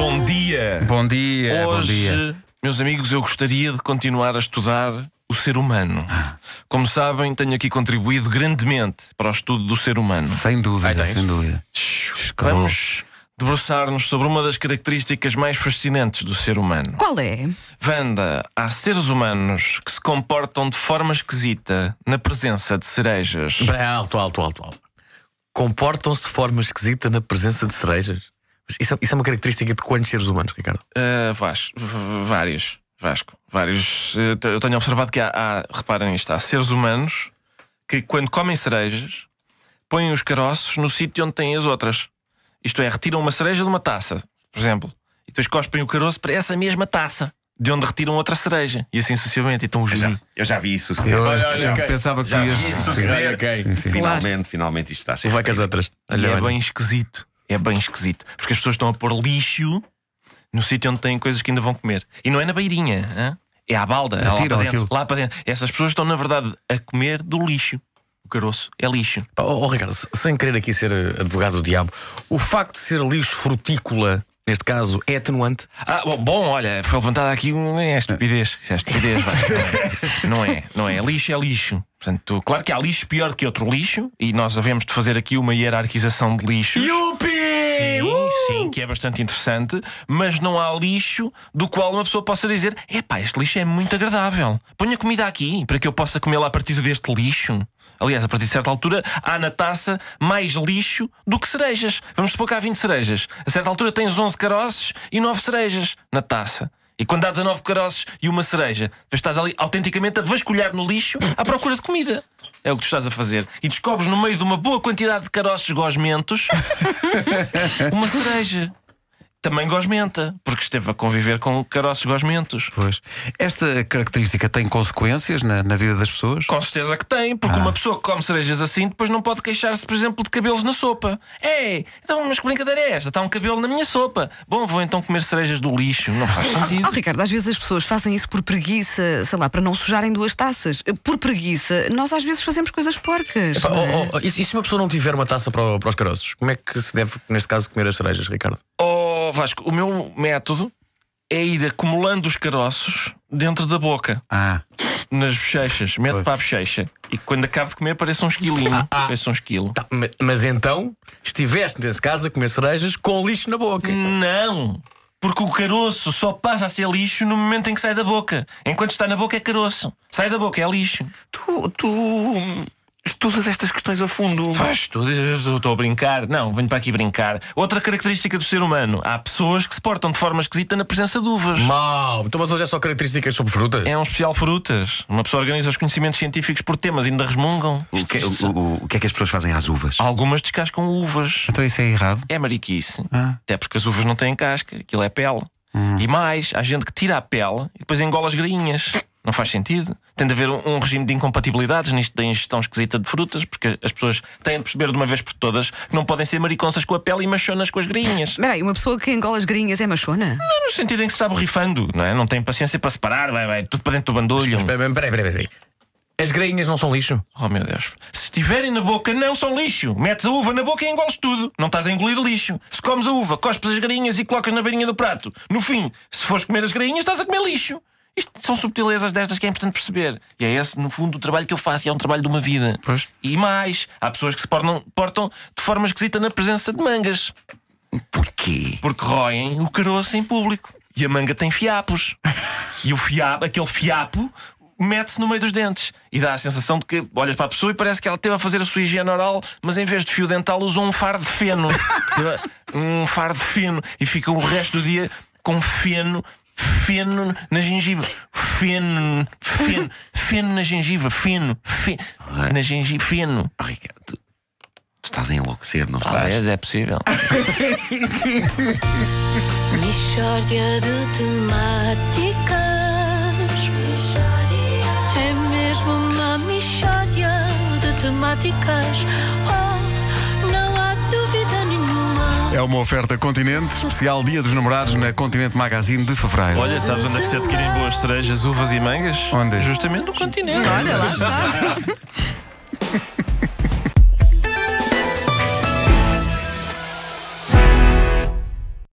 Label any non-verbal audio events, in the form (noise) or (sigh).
Bom dia. Bom dia. Hoje, bom dia. meus amigos, eu gostaria de continuar a estudar o ser humano. Ah. Como sabem, tenho aqui contribuído grandemente para o estudo do ser humano. Sem dúvida, sem dúvida. Vamos debruçar-nos sobre uma das características mais fascinantes do ser humano. Qual é? Vanda, há seres humanos que se comportam de forma esquisita na presença de cerejas. Alto, alto, alto, alto. Comportam-se de forma esquisita na presença de cerejas? Isso, é, isso é uma característica de quantos seres humanos, Ricardo? Uh, eh, Vasco, vários. Vasco, vários. Eh, eu tenho observado que há, há, reparem isto, há seres humanos que, quando comem cerejas, põem os caroços no sítio onde têm as outras. Isto é, retiram uma cereja de uma taça, por exemplo, e depois cospem o caroço para essa mesma taça de onde retiram outra cereja e assim sucessivamente. Então os eu, já, eu já vi isso suceder. Eu, olha, olha, já okay. pensava que já ias suceder. Sim, sim. Finalmente, finalmente isto está a ser. Vai com as outras. É olha, é olha. bem esquisito é bem esquisito. Porque as pessoas estão a pôr lixo no sítio onde têm coisas que ainda vão comer. E não é na beirinha, hein? é à balda, é lá, para dentro, lá para dentro. Essas pessoas estão, na verdade, a comer do lixo. O caroço é lixo. Oh, oh Ricardo, sem querer aqui ser eh, advogado do diabo, o facto de ser lixo frutícola neste caso, é atenuante? Ah, bom, bom olha, foi levantada aqui uma é estupidez. é estupidez, vai. não, é, não é, Lixo é lixo. Portanto, claro que há lixo pior que outro lixo, e nós devemos de fazer aqui uma hierarquização de lixos. Yupi! sim, que é bastante interessante, mas não há lixo do qual uma pessoa possa dizer: epá, este lixo é muito agradável. Ponha comida aqui para que eu possa comê-la a partir deste lixo. Aliás, a partir de certa altura, há na taça mais lixo do que cerejas. Vamos supor que há 20 cerejas. A certa altura tens 11 caroços e 9 cerejas na taça. E quando há 19 caroços e uma cereja, depois estás ali autenticamente a vasculhar no lixo à procura de comida é o que tu estás a fazer. E descobres no meio de uma boa quantidade de caroços gosmentos (laughs) uma cereja também gosmenta, porque esteve a conviver com caroços gosmentos. Pois. Esta característica tem consequências na, na vida das pessoas? Com certeza que tem, porque ah. uma pessoa que come cerejas assim depois não pode queixar-se, por exemplo, de cabelos na sopa. Ei, é, então, mas que brincadeira é esta? Está um cabelo na minha sopa. Bom, vou então comer cerejas do lixo. Não faz sentido. (laughs) Oh, Ricardo, às vezes as pessoas fazem isso por preguiça, sei lá, para não sujarem duas taças. Por preguiça, nós às vezes fazemos coisas porcas. Epa, é? oh, oh, oh e, se uma pessoa não tiver uma taça para, para os caroços? Como é que se deve, neste caso, comer as cerejas, Ricardo? Vasco, o meu método é ir acumulando os caroços dentro da boca. Ah. Nas bochechas, mete Pois. para a bochecha e quando acabo de comer parece um esquilinho. ah. ah. Parece um esquilo. Tá, mas então, estiveste nesse caso a comer cerejas com lixo na boca. Não! Porque o caroço só passa a ser lixo no momento em que sai da boca. Enquanto está na boca é caroço. Sai da boca é lixo. Tu, tu Estudas estas questões a fundo. Faz estudas, estou a brincar. Não, venho para aqui brincar. Outra característica do ser humano: há pessoas que se portam de forma esquisita na presença de uvas. Mal! Então, mas hoje é só características sobre frutas? É um especial frutas. Uma pessoa organiza os conhecimentos científicos por temas e ainda resmungam. O que, é- o, o, o que, é que as pessoas fazem às uvas? Algumas descascam uvas. Então isso é errado? É mariquice. Ah. Até porque as uvas não têm casca, aquilo é pele. Hum. E mais, há gente que tira a pele e depois engola as grainhas. Não faz sentido. Tem de haver um, regime de incompatibilidades nisto da ingestão esquisita de frutas, porque as pessoas têm de perceber de uma vez por todas que não podem ser mariconças com a pele e machonas com as grinhas. Espera uma pessoa que engola as grinhas é machona? Não, no sentido em que se está borrifando, não é? Não tem paciência para separar, vai, vai, tudo para dentro do bandulho. Espera, peraí, peraí, As grainhas não são lixo? Oh meu Deus. Se estiverem na boca, não são lixo. Metes a uva na boca e engoles tudo. Não estás a engolir lixo. Se comes a uva, cospes as grainhas e colocas na beirinha do prato. No fim, se fores comer as grainhas, estás a comer lixo. Isto são subtilezas destas que é importante perceber. E é esse, no fundo, o trabalho que eu faço. E é um trabalho de uma vida. Pois. E mais, há pessoas que se portam, portam de forma esquisita na presença de mangas. Porquê? Porque roem o caroço em público. E a manga tem fiapos. (laughs) e o fiapo, aquele fiapo mete-se no meio dos dentes e dá a sensação de que olhas para a pessoa e parece que ela esteve a fazer a sua higiene oral, mas em vez de fio dental usou um fardo de feno. (laughs) um fardo de feno e fica o resto do dia com feno feno na gengiva. Feno, feno, feno na gengiva, feno, feno na gengiva, feno. Oh, Ricardo, tu, tu estás a enlouquecer, não estás? Talvez é possível. (laughs) Michórdia de temáticas. Michórdia. É mesmo uma michórdia de temáticas É uma oferta Continente, especial Dia dos Namorados na Continente Magazine de Fevereiro. Olha, sabes onde é que se adquirem boas cerejas, uvas e mangas? Onde? Justamente no Continente. Olha, lá está. (laughs)